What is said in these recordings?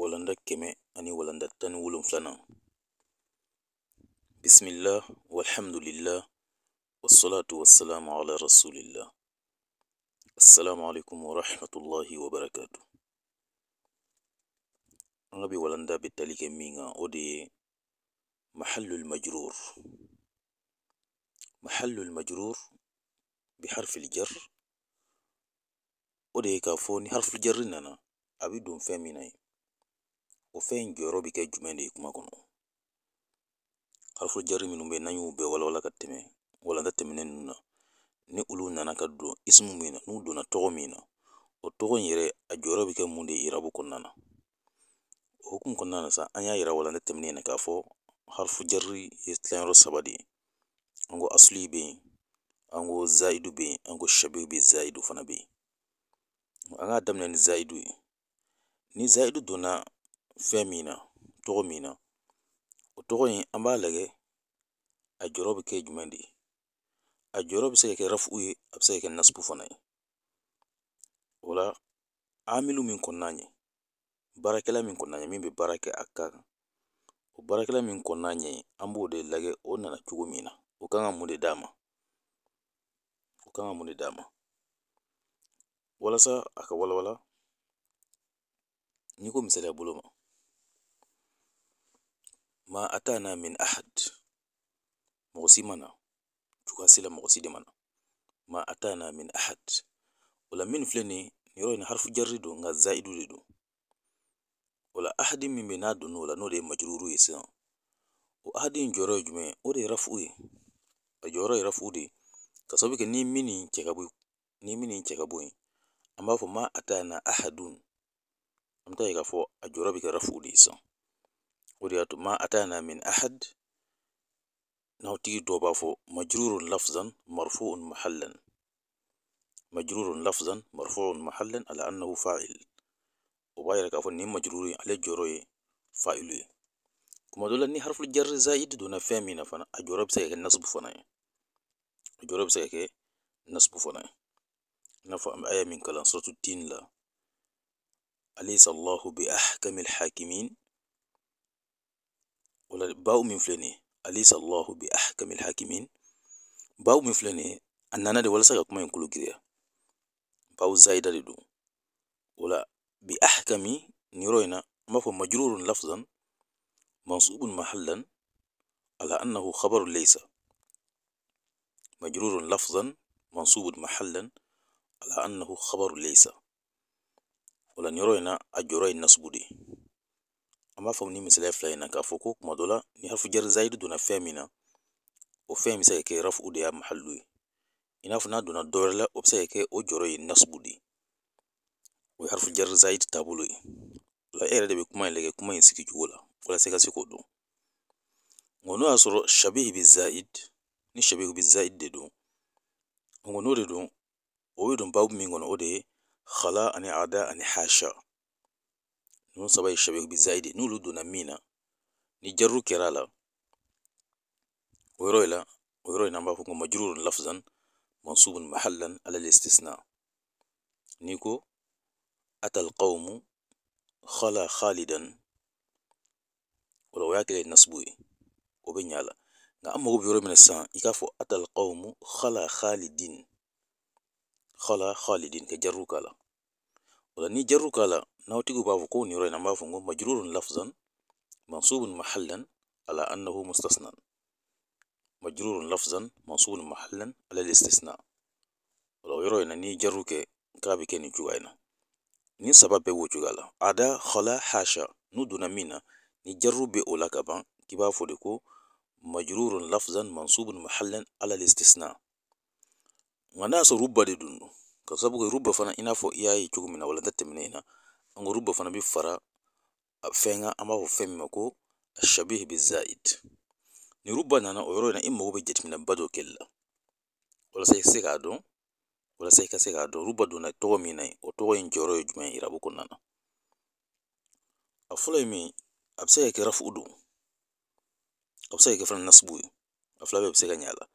walanda kɛmɛ ani walanda tan ni wolonfila na bisimila walhamdulila wasalatu wasalamu ala rasulillah assalamu alaikum warahmatullahi wabarakatu an ka bi walanda bɛ tali kɛ min kan o de ye mahallul majrur mahallul majrur bi harfil jar o de ye k'a fɔ ni harfil jarri nana a bɛ don fɛn min na ye o fen jɔrɔ bi kɛ jumɛn de kuma kɔnɔ halifo jari minnu bɛ yen n'an y'u bɛɛ walawala ka tɛmɛ walanda tɛmɛnen ninnu na ni olu nana ka don ismu min na n'u donna tɔgɔ min na o tɔgɔ in yɛrɛ a jɔyɔrɔ bɛ kɛ mun de irabu kɔnɔna na o hukumu kɔnɔna na sa an y'a yira walanda tɛmɛnen na k'a fɔ halifo jari ye tilayɔrɔ saba de ye an ko asulu bɛ yen an ko zayidu bɛ yen an ko shabi bɛ zayidu fana bɛ yen an k'a daminɛ ni zayidu ye ni zayidu donna Fɛn min na tɔgɔ min na o tɔgɔ in an b'a lajɛ a jɔyɔrɔ bɛ kɛ jumɛn de ye a jɔyɔrɔ bɛ se ka kɛ ye a bɛ se ka kɛ nasibu fana ye o la amilu min kɔnɔna ɲɛ baarakɛla min kɔnɔna ɲɛ min bɛ baara kɛ a kan o baarakɛla min kɔnɔna ɲɛ an b'o de lajɛ o nana cogo min na o kan ka mun de d'a ma o kan ka mun de d'a ma walasa a ka walawala n'i ko misaliya bolo ma ma atana min ahad mɔgɔ si mana tugu a sela mɔgɔ si de mana ma atana min ahad o min filɛ nin yɔrɔ in harifu jarri don nka zayidu de don o ahadi min bɛ n'a donna o la n'o de ye majururu ye sisan o ahadi in jɔyɔrɔ ye jumɛn o de ye rafu ye a jɔyɔrɔ ye rafu de ka sababu kɛ ni min ni cɛ ka bɔ ni min ni cɛ ka bɔ yen an b'a fɔ ma atana ahadun an bɛ taa ye k'a fɔ a jɔyɔrɔ bɛ kɛ rafu de ye sisan قرئة ما أتانا من أحد نوتي دوبا فو مجرور لفظا مرفوع محلا مجرور لفظا مرفوع محلا على أنه فاعل وبايرك أفو نيم مجرور على جروي فاعلي كما دولا ني حرف الجر زائد دون فامينا فانا أجرب سيكي نصب فانا أجرب سيكي نصب فانا نفع آية من كلام سورة الدين لا أليس الله بأحكم الحاكمين ولا باو min filɛ nin ye alisa allahu bi ahkami lhakimin baw min filɛ nin ye a nana de walasa ka kuma in kolo giriya baw zaida de don o la bi ahkami nin yɔrɔ in na an b'a fɔ majrurun lafzan mansubun mahallan ala annahu khabaru laysa majrurun lafzan mansubun mahallan ala annahu khabaru laysa o la nin yɔrɔ in na a jɔrɔ ye nasubu de ye an b'a fɔ ni misaliya fila in k'a fɔ ko kuma dɔ la ni hafu jari zayidu donna fɛn min na o fɛn in bɛ se ka kɛ rafu de y'a mahalu ye i n'a fɔ n'a donna dɔ wɛrɛ la o bɛ se ka kɛ o jɔyɔrɔ ye nasugu de ye o ye hafu jari taabolo ye o la e yɛrɛ de bɛ kuma in lajɛ kuma in sigi cogo la walasa i ka se k'o dɔn nka n'o y'a sɔrɔ shabihi bi zayid ni shabihi bi zayid de don nka n'o de don o bɛ don babu min kɔnɔ o de ye khala ani ada ani hasha نون سبا يشبه بزايد نولو دونا مينا نجرو كرالا ويرويلا ويروي نمبا فوكو مجرور لفظا منصوب محلا على الاستثناء نيكو أتى القوم خلا خالدا ولو ياكل النصبوي وبنيالا نا أما هو بيروي من السان يكافو أتى القوم خلا خالدين خلا خالدين كجروكالا كالا ولا ني جرو نوتق باب كون يروي نما فنقوم مجرور لفظا منصوب محلا على أنه مستثنى مجرور لفظا منصوب محلا على الاستثناء ولو يروي نني جروك كابي كني جواينا ni sabab bɛ wocoga la ada hala hasha n'u donna min na ni jarru bɛ o la ka ban k'i b'a fɔ ko majrurun lafzan mansubun muhallan ala listisna nka n'a ruba de dun sabu kɛ ruba fana Uru dɔ fana bɛ fara fɛn kan an b'a fɔ fɛn min ma ni ruba nana o yɔrɔ na i mago bɛ jateminɛba dɔ kella wala walasa i ka se k'a dɔn walasa i ka se k'a dɔn ba donna na o tɔgɔ in jɔyɔrɔ ye jumɛn ye arabu kɔnɔna na a fɔlɔ ye min ye a bɛ se ka kɛ don a bɛ se ka kɛ fana nasugu ye a fila bɛɛ bɛ ka ɲɛ a la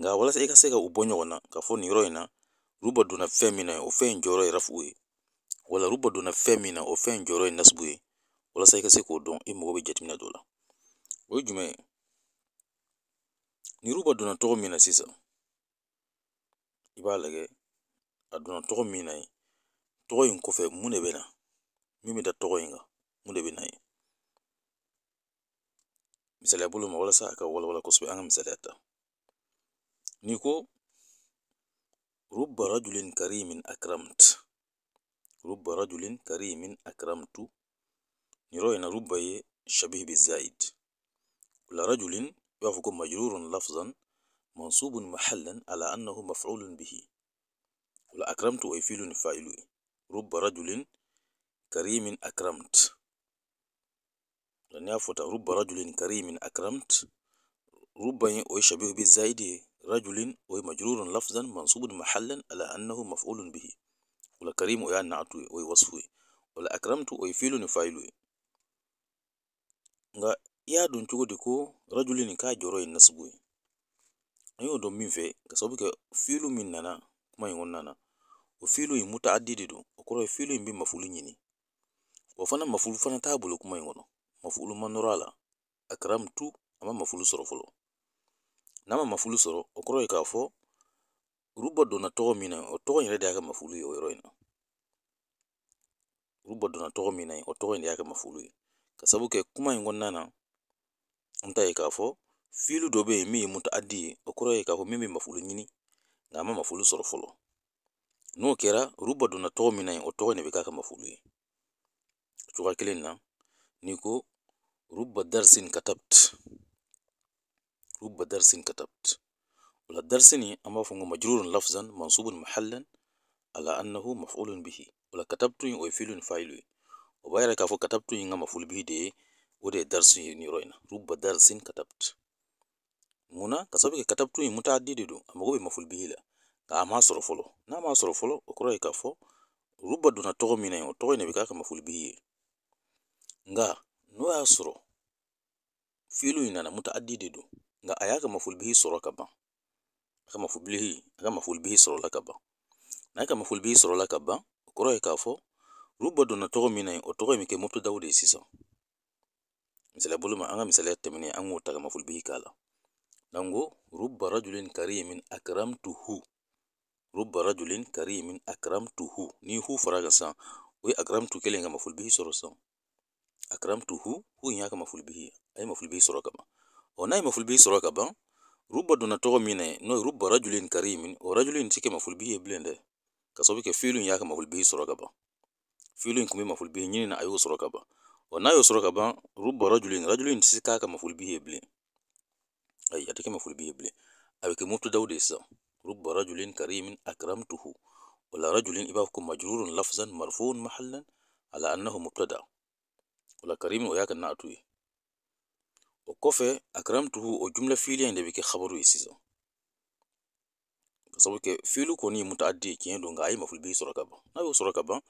nka ka se ka u na k'a fɔ nin yɔrɔ in na femi donna na o fɛn joro jɔyɔrɔ ye ye wala la olu bɔ donna fɛn min na o fɛn in jɔyɔrɔ ye nasugu ye walasa i ka se k'o dɔn i mago bɛ jateminɛ dɔ la o ye jumɛn ye ni ruba donna tɔgɔ min na sisan i b'a lajɛ a donna tɔgɔ min na ye tɔgɔ in kɔfɛ mun de bɛ na min bɛ da tɔgɔ in kan mun de bɛ na ye misaliya bolo ma walasa a ka walawala kosɛbɛ an ka misaliya ta n'i ko ruba rajulin karimin akramt رب رجل كريم أكرمت نروينا رب شبيه بالزائد كل رجل يوافق مجرور لفظا منصوب محلا على أنه مفعول به أكرمت ويفيل فاعل رب رجل كريم أكرمت لن يفوت رب رجل كريم أكرمت رب ويشبه بالزائد رجل ومجرور لفظا منصوب محلا على أنه مفعول به والكريم ويا نعتو o ye والأكرمت ni فيلو نفايلو nga ya don cogo di ko rajuli ni k'a jɔrɔ ye nasibu ye an y'o dɔn min fɛ ka sababu kɛ filu min nana kuma in kɔnɔna na o filu in mutaaddi de don o kɔrɔ ye filu in bɛ mafulu ɲini wa fana mafulu fana t'a bolo kuma in kɔnɔ mafulu ma nɔrɔ a la akramtu a ma mafulu sɔrɔ fɔlɔ n'a ma mafulu sɔrɔ o kɔrɔ ye k'a fɔ rubo dona donna mina min na o tɔgɔ in yɛrɛ de y'a ka mafolo ye o yɔrɔ in na olu bɔ donna tɔgɔ min na o tɔgɔ in de y'a ka mafolo ye ka sabu kɛ kuma in kɔnɔna na an ta ye k'a fɔ filu dɔ bɛ yen min ye muta adi ye o kɔrɔ ye k'a fɔ min bɛ mafulu ɲini nka a ma mafolo sɔrɔ fɔlɔ n'o kɛra olu bɔ donna tɔgɔ min na o tɔgɔ in de bɛ k'a ka mafolo ye cogoya kelen na n'i ko ruba darsin katabt rubo darsin katabt والهدار سني أما فهو مجرور لفظا منصوب محلا على أنه مفعول به ولا كتبت ويفعل فاعل وبايرك كفو كتبت إن مفعول به دي ودي درس نيروين رب درس كتبت muna ka sabu ke katabtu in muta adidi do amago be maful bihila ka ma soro folo na ma soro folo okoro ka fo ruba do na togo mina yo togo ne be ka maful bihi nga no ya soro filu ina na muta adidi do nga ayaka maful bihi soro ka ban a ka mafulu bihi a ka mafulu bihi sɔrɔla ka ban n'a ka mafulu bihi sɔrɔla ka ban o kɔrɔ ye k'a fɔ ruba donna tɔgɔ min na yen o tɔgɔ in bɛ kɛ sisan misaliya bolo ma an ka misaliya tɛmɛnen an k'o ta ka mafulu bihi k'a la donc ruba rajulin karimin akramtuhu ruba rajulin karimin akramtuhu ni hu fara kan sisan o ye akramtu kelen ka mafulu bihi sɔrɔ sisan akramtuhu hu in y'a ka mafulu bihi a ye mafulu bihi sɔrɔ ka ban ɔ n'a ye mafulu bihi sɔrɔ ka ban rubba duna togo min na n'o ye rajulin karimin o rajulin ti kɛ mafolibihi ye bilen dɛ ka sababu kɛ fiilu in y'a ka mafolibihi sɔrɔ ka ban na a y'o sɔrɔ o n'a y'o sɔrɔ ka ban rajulin rajulin ti se k'a ka mafolibihi ye bilen ayi a ti kɛ mafolibihi ye bilen a bɛ kɛ mubtadaw de ye sisan rajulin karimin akramtuhu ولا رجل إباكم مجرور لفظا مرفوع محلا على أنه مبتدأ ولا كريم وياك O kɔfɛ a karamtuhu o jumla fiiliya in de bɛ kɛ habaru ye sisan ka sabu kɛ fiili kɔni ye mutaaddi ye tiɲɛ don nka a ye mafilibe sɔrɔ ka ban n'a y'o sɔrɔ ka ban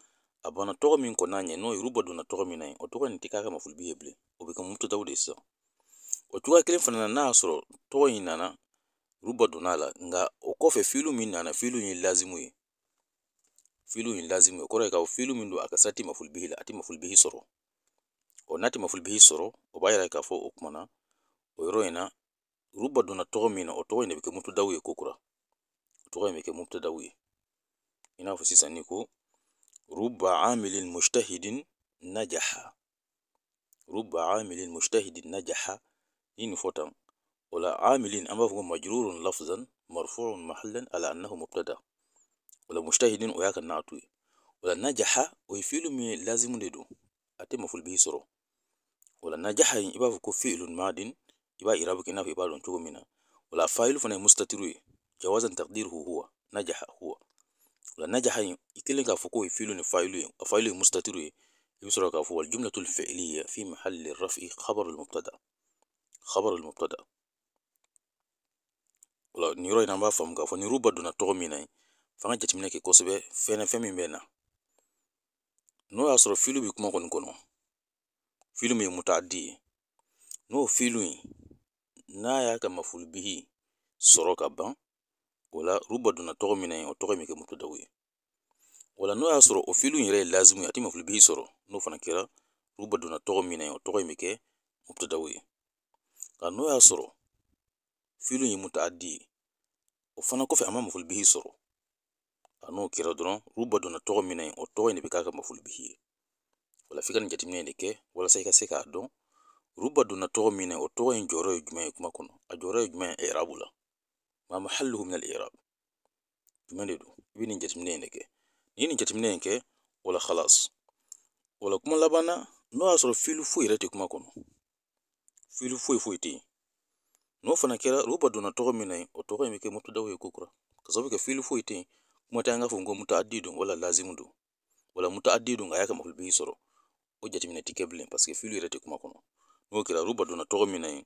a banna tɔgɔ min kɔni n'a ɲɛ n'o yuruba donna tɔgɔ min na yen o tɔgɔ in tɛ k'a ka bi ye bilen o bɛ kɛ mutadaw de sisan o cogoya kelen fana na n'a y'a sɔrɔ tɔgɔ in nana yuruba donna a la nka o kɔfɛ fiiliw min nana fiiliw ye lazimu ye fiiliw ye lazimu ye o kɔrɔ ye k'a fɔ fiiliw min don a ka se a tɛ mafilibe la a tɛ bi sɔrɔ ɔ n'a tɛ mafilibe sɔrɔ o b'a yira k'a fɔ o kumana O yɔrɔ in na olu ba donna tɔgɔ min o tɔgɔ in de bɛ kɛ moptidaw ye kokura o tɔgɔ in bɛ kɛ moptidaw ye i n'a ruba amilin mujtahidin najaha ruba amilin mujtahidin najaha ni nin fɔ tan o la amilin an b'a fɔ ko majrurun lafzan marfu'un mahallan ala annahu mubtada o la mujtahidin o y'a ka naatu ye o la najaha o ye fi'lu min ye lazimu de don a madin يبقى إعرابك هنا في بالون تقوم هنا والفاعل فنا مستتر جوازا تقديره هو نجح هو ولا نجح يكلم كفوكو يفيلون فاعل فاعل مستتر يسرى كفو الجملة الفعلية في محل الرفع خبر المبتدأ خبر المبتدأ wala ni yɔrɔ in na an b'a faamu k'a fɔ ni ruba donna tɔgɔ min na ye f'an ka jateminɛ kɛ kosɛbɛ fɛn fɛn min bɛ na n'o y'a sɔrɔ filu bɛ kuma kɔni kɔnɔ filu min ye mutadi ye n'o filu in n'a y'a ka mafulibihi sɔrɔ ka ban o la ruba donna tɔgɔ min na yen o tɔgɔ in kɛ mubtadaw ye o la n'o y'a sɔrɔ o filiw yɛrɛ ye lazimu ye a tɛ mafulibihi sɔrɔ n'o fana kɛra ruba donna tɔgɔ min na yen o tɔgɔ in kɛ mubtadaw ye nka n'o y'a sɔrɔ filiw ye mutaadi ye o fana kɔfɛ a ma mafulibihi sɔrɔ a n'o kɛra dɔrɔn ruba donna tɔgɔ min na yen o tɔgɔ in de bɛ k'a ka mafulibihi ye o la f'i ka nin jateminɛ in de kɛ walasa i ka se k'a dɔn Ruba donna tɔgɔ min na o tɔgɔ in jɔyɔrɔ ye jumɛn ye kuma kɔnɔ a jɔyɔrɔ ye jumɛn ye arabu la mama hali minɛ arabu jumɛn de don i bɛ nin jateminɛ in de kɛ n'i nin jateminɛ in kɛ wala halas wala kuma laban na n'o y'a sɔrɔ fili foyi yɛrɛ tɛ kuma kɔnɔ fili foyi foyi tɛ yen n'o fana kɛra roba donna tɔgɔ min na yen o tɔgɔ in bɛ kɛ mutadaw ye kokura ka sababu kɛ fili foyi tɛ yen kuma tɛ an k'a fɔ ko mutaadi don wala lazimu don wala mutaadi don a y'a ka mafili sɔrɔ o jateminɛ tɛ kɛ bilen paseke fili yɛrɛ tɛ kuma kɔnɔ n'o kɛra olu ba donna tɔgɔ min na yen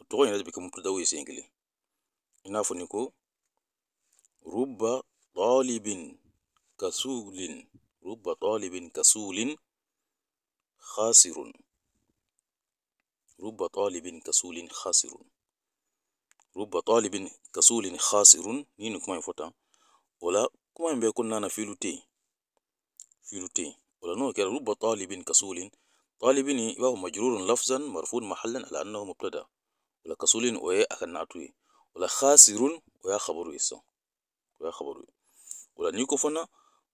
o tɔgɔ in yɛrɛ de bɛ kɛ Ruba ye sen kelen i ko ruba talibin kasulin ruba talibin kasulin khasirun رب طالب كسول خاسر رب طالب كسول خاسر نين كما يفوتا ولا wala يبقى كنا نفيلو تي فيلو تي طالبني وهو مجرور لفظا مرفوع محلا على أنه مبتدا ولا كسول ويا أكن نعتوي ولا خاسر ويا خبر إسا ويا خبر ولا نيكوفنا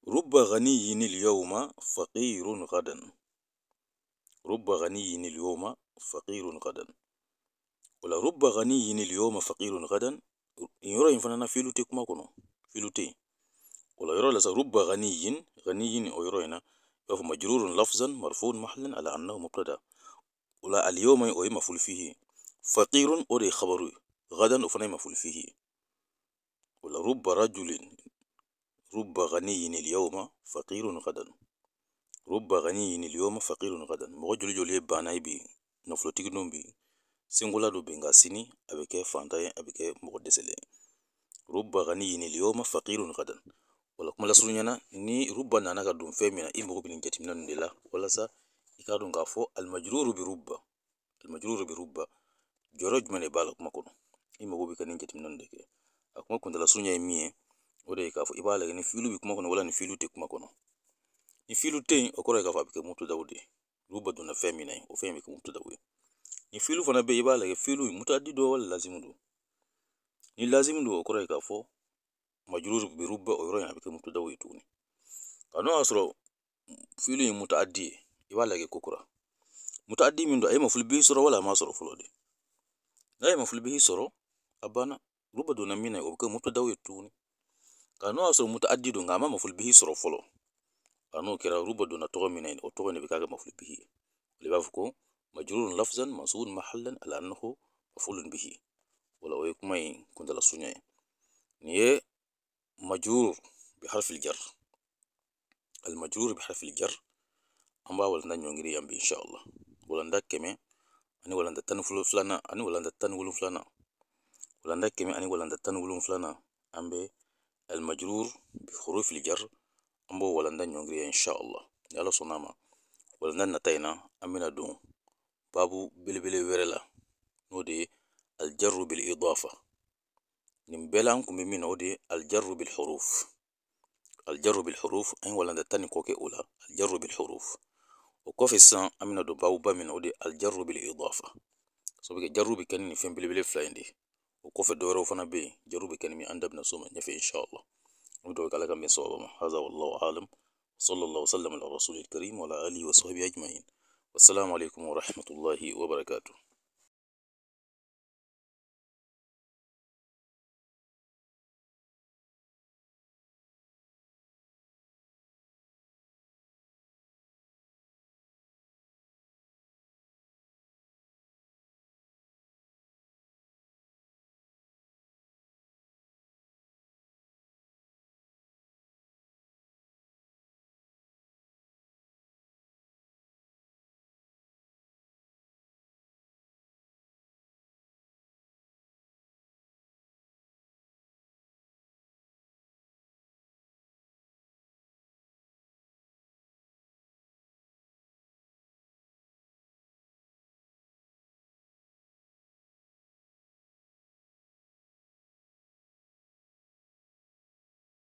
رب غني اليوم فقير غدا رب غني اليوم فقير غدا ولا رب غني اليوم فقير غدا يرى ينفنا فيلو تكما كنو فيلو تي ولا يرى لسا رب غني غني أو يرى هنا وهو مجرور لفظا مرفوع محل على أنه مبتدا ولا اليوم أي مفعول فيه فقير أري خبر غدا أفنى مفعول فيه ولا رب رجل رب غني اليوم فقير غدا رب غني اليوم فقير غدا مغجل جولي باناي بي نفلو تيغنوم بي سنغولا دو بنغا سيني أبكي فانتاي أبكي مغدسلي رب غني اليوم فقير غدا kuma suru na ni rubba nana ka don fɛn min na i mago bɛ nin jateminɛ ninnu de la walasa i k'a dɔn k'a fɔ alimajuru bi rubba alimajuru bi rubba jɔyɔrɔ jumɛn de b'a la kuma kɔnɔ i mago bɛ ka nin jateminɛ ninnu de kɛ a kuma kuntalasurunya ye min ye o de ye k'a fɔ i b'a lajɛ ni filu bi kuma kɔnɔ wala ni filu tɛ kuma kɔnɔ ni filu tɛ yen o kɔrɔ ye k'a fɔ a bɛ kɛ mutudaw de ye rubba donna fɛn min na o fɛn in bɛ kɛ mutudaw ye ni filu fana bɛ yen i b'a lajɛ filu mutadi dɔ wala lazimu don ni lazimu don o kɔrɔ ye k'a fɔ مجرور برب أورو يعني بكم تدو يتوني كانوا أسرو فيلي متعدي يوالا جي كوكرا متعدي من دو أي مفل به سرو ولا ما سرو فلودي لا أي مفل به سرو أبانا رب دون مين وبكم متدو يتوني كانوا أسرو متعدي دون غاما مفل به سرو فلو كانوا كرا رب دون تغو مين أو تغو نبكاغ مفل به لبافكو مجرور لفظا منصوب محلا على أنه مفعول به ولا ويكمين كنت لسونيه نيه مجرور بحرف الجر المجرور بحرف الجر أمبا ولندا نيونغري يامبي إن شاء الله ولندا كمي أني ولندا تنفلو فلانا أني ولندا تنولو فلانا ولندا كمي أني ولندا تنولو فلانا أمبي المجرور بحروف الجر أمبا ولندا نيونغري إن شاء الله يلا صنامة ولندا نتاينا أمينا دون بابو بلي بلي ويرلا نودي الجر بالإضافة نبلان كم من عدي الجر بالحروف الجر بالحروف أين ولا نتاني كوكي أولى الجر بالحروف وكوف السان أمنا دباو با من عدي الجر بالإضافة صبيك جر بكنين فين بلي بلي فلايندي وكوف الدورة وفنا بي جر بكنين من عندنا سوما نفي إن شاء الله ودعوك على كم من صوابهم هذا والله أعلم صلى الله وسلم على الرسول الكريم وعلى آله وصحبه أجمعين والسلام عليكم ورحمة الله وبركاته